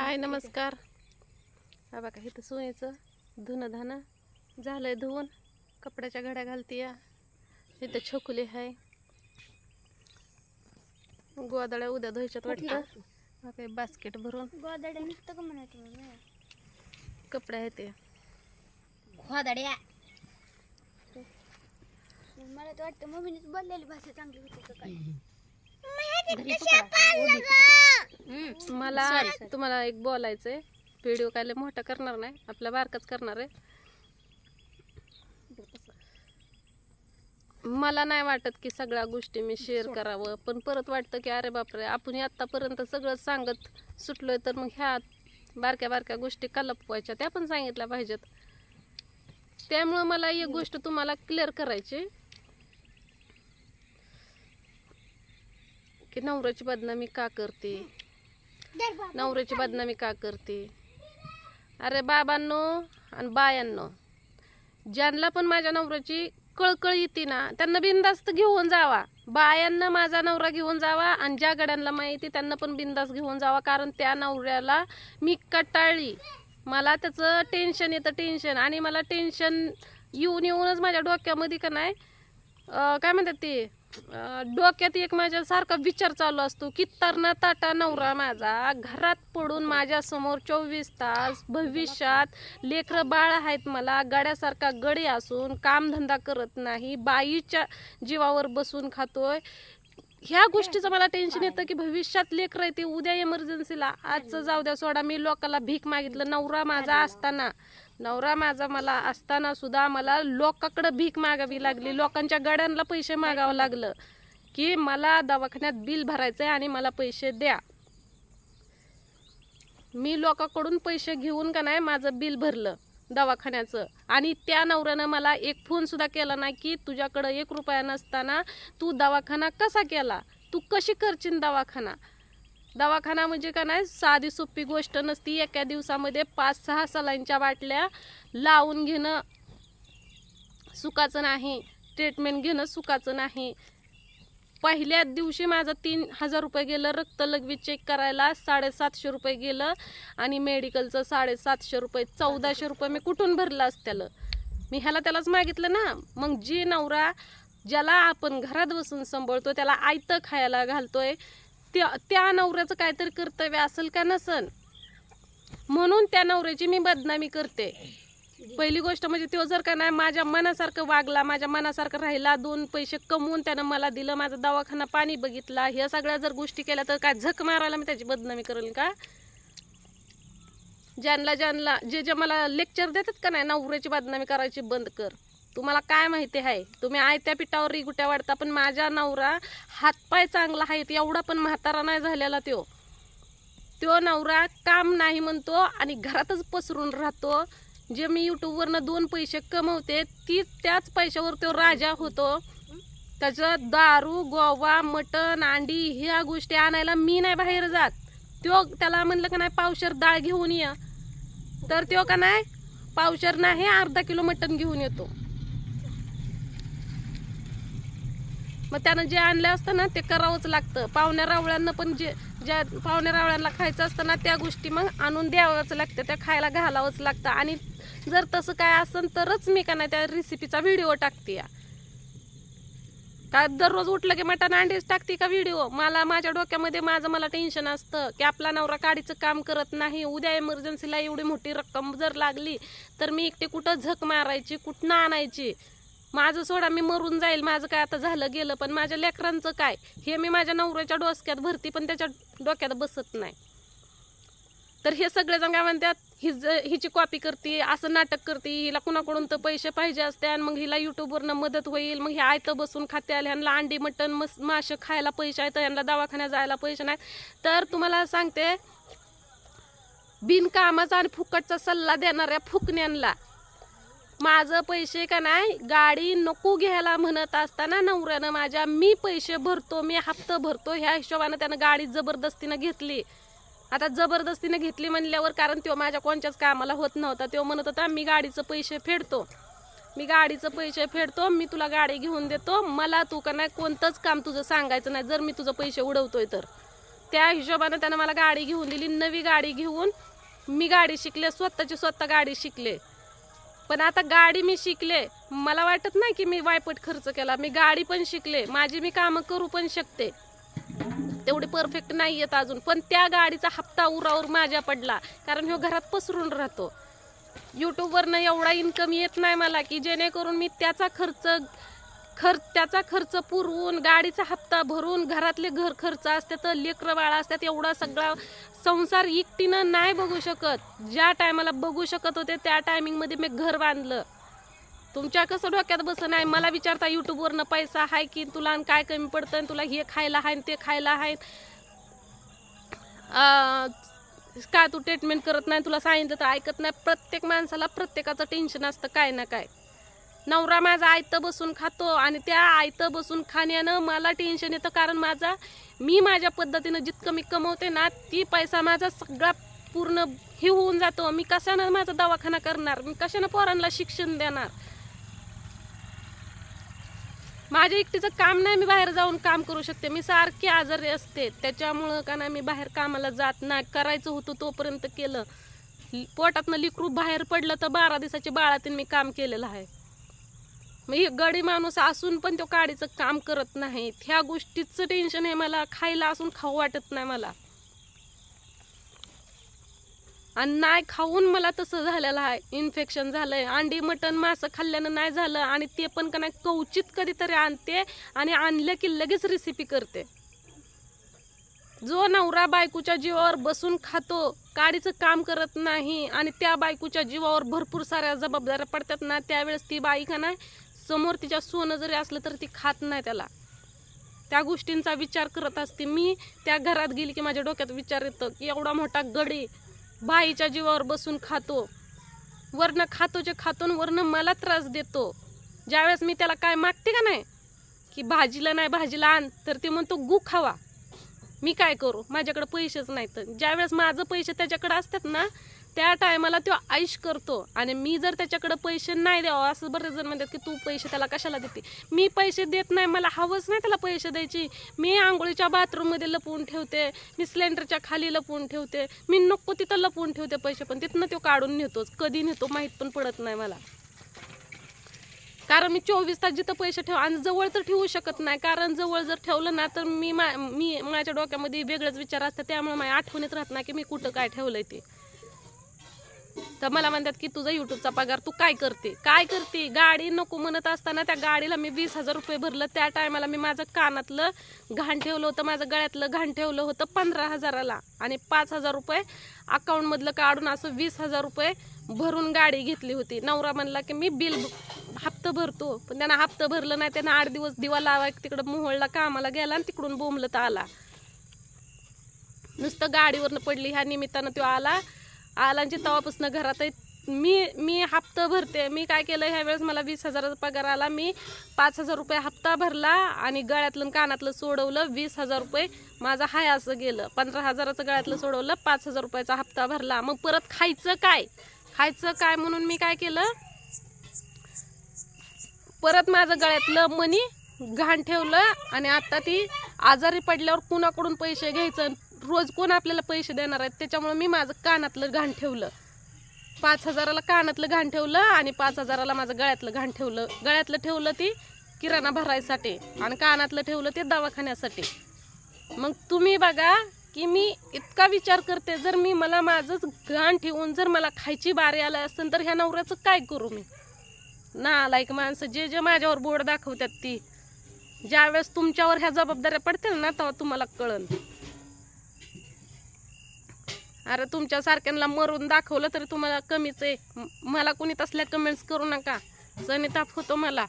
हाय नमस्कार हा बघा इथं सोन्याचं धुन धान झालंय धुवून कपड्याच्या घड्या घालती या इथं छोकुले आहे गोदाड्या उद्या धुयच्यात वाटत बास्केट भरून गोदाड्या निघतं का म्हणत कपडे आहेत ते गोदाड्या मला तर वाटतं मम्मीनेच बोललेली भाषा चांगली होती का मला तुम्हाला एक बोलायचंय व्हिडिओ काय मोठा करणार नाही आपल्या बारकाच करणार आहे मला नाही वाटत की सगळ्या गोष्टी मी शेअर करावं पण परत वाटतं की अरे बापरे आपण आतापर्यंत सगळं सांगत सुटलोय तर मग ह्या बारक्या बारक्या गोष्टी का लपवायच्या त्या पण सांगितल्या पाहिजेत त्यामुळं मला एक गोष्ट तुम्हाला क्लिअर करायची की नवऱ्याची बदनामी का करते नवऱ्याची बदनामी का करते अरे बाबांनो आणि बायांनो ज्यांना पण माझ्या नवऱ्याची कळकळ येते ना त्यांना बिंदास्त घेऊन जावा बायांना माझा नवरा घेऊन जावा आणि ज्या गड्यांना माहिती त्यांना पण बिंदास घेऊन जावा कारण त्या नवऱ्याला मी कटाळली मला त्याचं टेन्शन येतं टेन्शन आणि मला टेन्शन येऊन येऊनच माझ्या डोक्यामध्ये का नाही काय म्हणतात ते डोक्यात एक माझ्या सारखा विचार चालू असतो की तरणा ताटा नवरा माझा घरात पडून माझ्यासमोर चोवीस तास भविष्यात लेकरं बाळ आहेत मला गड्यासारखा गडी असून कामधंदा करत नाही बाईच्या जीवावर बसून खातोय ह्या गोष्टीचं मला टेन्शन येतं की भविष्यात लेकर येते उद्या इमर्जन्सीला आजचं जाऊ द्या सोडा मी लोकाला भीक मागितलं नवरा माझा असताना नवरा माझा मला असताना सुद्धा मला लोकांकडे भीक मागावी लागली लोकांच्या गड्यांना पैसे मागावं लागलं की मला दवाखान्यात बिल भरायचंय आणि मला पैसे द्या मी लोकांकडून पैसे घेऊन का नाही माझं बिल भरलं दवाखान्याचं आणि त्या नवऱ्यानं मला एक फोन सुद्धा केला नाही की तुझ्याकडं एक रुपया नसताना तू दवाखाना कसा केला तू कशी करशील दवाखाना दवाखाना म्हणजे का नाही साधी सोपी गोष्ट नसती एका दिवसामध्ये पाच सहा सलाईनच्या बाटल्या लावून घेणं सुखाचं नाही ट्रीटमेंट घेणं सुखाचं नाही पहिल्या दिवशी माझं तीन हजार रुपये गेलं रक्त लगवी चेक करायला साडेसातशे रुपये गेलं आणि मेडिकलचं साडेसातशे रुपये चौदाशे रुपये मी कुठून भरलं त्याला मी ह्याला त्यालाच मागितलं ना मग जी नवरा ज्याला आपण घरात बसून सांभाळतो त्याला आयतं खायला घालतोय त्या त्या नवऱ्याचं काहीतरी कर्तव्य असेल का नसन म्हणून त्या नवऱ्याची मी बदनामी करते पहिली गोष्ट म्हणजे तो जर का नाही माझ्या मनासारखं वागला माझ्या मनासारखं राहिला दोन पैसे कमवून त्यानं मला दिलं माझा दवाखाना पाणी बघितला ह्या सगळ्या जर गोष्टी केल्या तर काय झक मारायला मी त्याची बदनामी करेल का ज्यांना ज्यांना जे जे मला लेक्चर देतात का नाही नवऱ्याची बदनामी करायची बंद कर तुम्हाला काय माहिती आहे तुम्ही आयत्या पिठावर रिगुट्या वाढता पण माझ्या नवरा हातपाय चांगला आहे एवढा पण म्हातारा नाही झालेला तो तो नवरा काम नाही म्हणतो आणि घरातच पसरून राहतो जे मी युट्यूबवरनं दोन पैसे कमवते ती त्याच पैशावर तो राजा होतो त्याचं दारू गोवा मटण अंडी ह्या गोष्टी आणायला मी नाही बाहेर जात तो त्याला म्हणलं का नाही पावशर डाळ घेऊन या तर तो का नाही पावशर नाही अर्धा किलो मटण घेऊन येतो मग त्यानं जे आणलं असतं ना ते करावंच लागतं पाहुण्या रावळ्यांना पण जे ज्या पाहुण्या रावळ्यांना खायचं असतं ना त्या गोष्टी मग आणून द्यावंच लागतं त्या खायला घालावंच लागतं आणि जर तसं काय असेल तरच मी का नाही त्या रेसिपीचा व्हिडिओ टाकते या का दररोज उठलं की मटण अंडीच टाकते का व्हिडिओ मला माझ्या डोक्यामध्ये माझं मला टेन्शन असतं की आपला नवरा काडीचं काम करत नाही उद्या इमर्जन्सीला एवढी मोठी रक्कम जर लागली तर मी एकटे कुठं झक मारायची कुठनं आणायची माझं सोडा मी मरून जाईल माझं काय आता झालं गेलं पण माझ्या लेकरांचं काय हे मी माझ्या नवऱ्याच्या डोसक्यात भरती पण त्याच्या डोक्यात बसत नाही तर हे सगळेजण काय म्हणतात हिज हिची कॉपी करते असं नाटक करते हिला कुणाकडून तर पैसे पाहिजे असते आणि मग हिला युट्यूबवरनं मदत होईल मग हे आयतं बसून खाते आले ह्यांना अंडी मटण मस मासे खायला पैसे आहेत यांना दवाखान्यात जायला पैसे नाहीत तर तुम्हाला सांगते बिनकामाचा आणि फुकटचा सल्ला देणाऱ्या फुकण्यांना माझं पैसे का नाही गाडी नको घ्यायला म्हणत असताना नवऱ्यानं माझ्या मी पैसे भरतो मी हप्ता भरतो ह्या हिशोबानं त्यानं गाडी जबरदस्तीनं घेतली आता जबरदस्तीनं घेतली म्हणल्यावर कारण तो माझ्या कोणत्याच कामाला होत नव्हता तो म्हणत होता मी गाडीचं पैसे फेडतो मी गाडीचं पैसे फेडतो मी तुला गाडी घेऊन देतो मला तू का नाही कोणतंच काम तुझं सांगायचं नाही जर मी तुझं पैसे उडवतोय तर त्या हिशोबानं त्यानं मला गाडी घेऊन दिली नवी गाडी घेऊन मी गाडी शिकले स्वतःची स्वतः गाडी शिकले पण आता गाडी मी शिकले मला वाटत नाही की मी वायपट खर्च केला मी गाडी पण शिकले माझी मी कामं करू पण शकते तेवढे परफेक्ट नाही येत अजून पण त्या गाडीचा हप्ता उरावर माझ्या पडला कारण यो घरात पसरून राहतो यूट्यूबवरनं एवढा इन्कम येत नाही मला की जेणेकरून मी त्याचा खर्च खर्च त्याचा खर्च पुरवून गाडीचा हप्ता भरून घरातले घर खर्च असतात लेकरं बाळ असतात एवढा सगळा संसार एकटीनं नाही बघू शकत ज्या टायमाला बघू शकत होते त्या टायमिंगमध्ये मी घर बांधलं तुमच्या कसं डोक्यात बसं नाही मला विचारता यूट्यूबवरनं पैसा आहे की तुला काय कमी पडतं तुला हे खायला आहे ते खायला आहे काय तू ट्रीटमेंट करत नाही तुला सांगितलं तर ऐकत नाही प्रत्येक माणसाला प्रत्येकाचं टेन्शन असतं काय ना काय नवरा माझा आयतं बसून खातो आणि त्या आयतं बसून खाण्यानं मला टेन्शन येतं कारण माझा मी माझ्या पद्धतीनं जितकं मी कमवते ना ती पैसा माझा सगळा पूर्ण हे होऊन जातो मी कशानं माझा दवाखाना करणार मी कशानं पोरांना शिक्षण देणार माझ्या एकटीचं काम नाही मी बाहेर जाऊन काम करू शकते मी सारखे आजारी असते त्याच्यामुळं का नाही मी बाहेर कामाला जात नाही करायचं होतं तोपर्यंत केलं पोटातनं लिकरू बाहेर पडलं तर बारा दिवसाच्या बाळातीन मी काम केलेलं आहे गडी माणूस असून पण तो काडीचं काम करत नाही ह्या गोष्टीचं टेन्शन आहे मला खायला असून खाऊ वाटत नाही मला आणि नाही खाऊन मला तसं झालेलं आहे इन्फेक्शन झालंय अंडी मटण मासं खाल्ल्यानं नाही झालं आणि ते पण का नाही कवचित कधीतरी आणते आणि आणलं की लगेच रेसिपी करते जो नवरा बायकोच्या जीवावर बसून खातो काडीचं काम करत नाही आणि त्या बायकोच्या जीवावर भरपूर साऱ्या जबाबदाऱ्या पडतात ना त्यावेळेस ती बाई का नाही समोर तिच्या सोनं जरी असलं तर ती खात नाही त्याला त्या गोष्टींचा विचार करत असते मी त्या घरात गेली की माझ्या डोक्यात विचार येतं की एवढा मोठा गडी बाईच्या जीवावर बसून खातो वरनं खातो जे खातो वरनं मला त्रास देतो ज्यावेळेस मी त्याला काय मागते का नाही की भाजीला नाही भाजीला आण तर ते म्हणतो गु खावा मी काय करू माझ्याकडे पैसेच नाहीत ज्यावेळेस माझं पैसे त्याच्याकडे असतात ना त्या टायमाला तो आईश करतो आणि मी जर त्याच्याकडे पैसे नाही द्यावं असं बरेच जण म्हणतात की तू पैसे त्याला कशाला देते मी पैसे देत नाही मला हवंच नाही त्याला पैसे द्यायची मी आंघोळीच्या बाथरूममध्ये लपवून ठेवते मी सिलेंडरच्या खाली लपवून ठेवते मी नको तिथं लपवून ठेवते पैसे पण तिथनं तो काढून नेतोच कधी नेतो माहीत पण पडत नाही मला कारण मी चोवीस तास जिथं पैसे ठेव आणि जवळ तर ठेवू शकत नाही कारण जवळ जर ठेवलं ना तर मी मा मी माझ्या डोक्यामध्ये वेगळेच विचार असतात त्यामुळे माझ्या आठवणीत राहत नाही की मी कुठं काय ठेवलं ते तर मला म्हणतात की तुझा युट्यूबचा पगार तू काय करते काय करते गाडी नको म्हणत असताना त्या गाडीला मी वीस हजार रुपये भरलं त्या टायमाला मी माझं कानातलं घाण ठेवलं होतं माझं गळ्यातलं घाण ठेवलं होतं पंधरा हजाराला आणि पाच हजार रुपये अकाउंटमधलं काढून असं वीस हजार रुपये भरून गाडी घेतली होती नवरा म्हणला की मी बिल हप्ता भरतो पण त्यांना हप्ता भरलं नाही त्यांना आठ दिवस दिवा लावा तिकडं मोहळला कामाला गेला आणि तिकडून बोंबलत आला नुसतं गाडीवरनं पडली ह्या निमित्तानं तो आला आलांची तवापासून घरात मी मी हप्ता भरते मी काय केलं ह्या वेळेस मला वीस हजाराचा पगार आला मी पाच हजार रुपये हप्ता भरला आणि गळ्यातलं कानातलं सोडवलं वीस हजार रुपये माझा हाय असं गेलं पंधरा हजाराचं गळ्यातलं सोडवलं पाच हजार रुपयाचा हप्ता भरला मग परत खायचं काय खायचं काय म्हणून मी काय केलं परत माझं गळ्यातलं मनी घाण ठेवलं आणि आता ती आजारी पडल्यावर कुणाकडून पैसे घ्यायचं रोज कोण आपल्याला पैसे देणार आहेत त्याच्यामुळे मी माझं कानातलं घाण ठेवलं पाच हजाराला कानातलं घाण ठेवलं आणि पाच हजाराला माझं गळ्यातलं घाण ठेवलं गळ्यातलं ठेवलं ती किराणा भरायसाठी आणि कानातलं ठेवलं ते दवाखान्यासाठी मग तुम्ही बघा की मी इतका विचार करते जर मी मला माझंच घाण ठेवून जर मला खायची बारी आलं असेल तर ह्या नवऱ्याचं काय करू मी ना लाईक माणसं जे जे माझ्यावर बोर्ड दाखवतात ती ज्यावेळेस तुमच्यावर ह्या जबाबदाऱ्या पडतील ना तेव्हा तुम्हाला कळन अरे तुमच्यासारख्यांना मरून दाखवलं तरी तुम्हाला कमीच आहे मला कोणी तसल्या कमेंट्स करू नका सनिताप होतो मला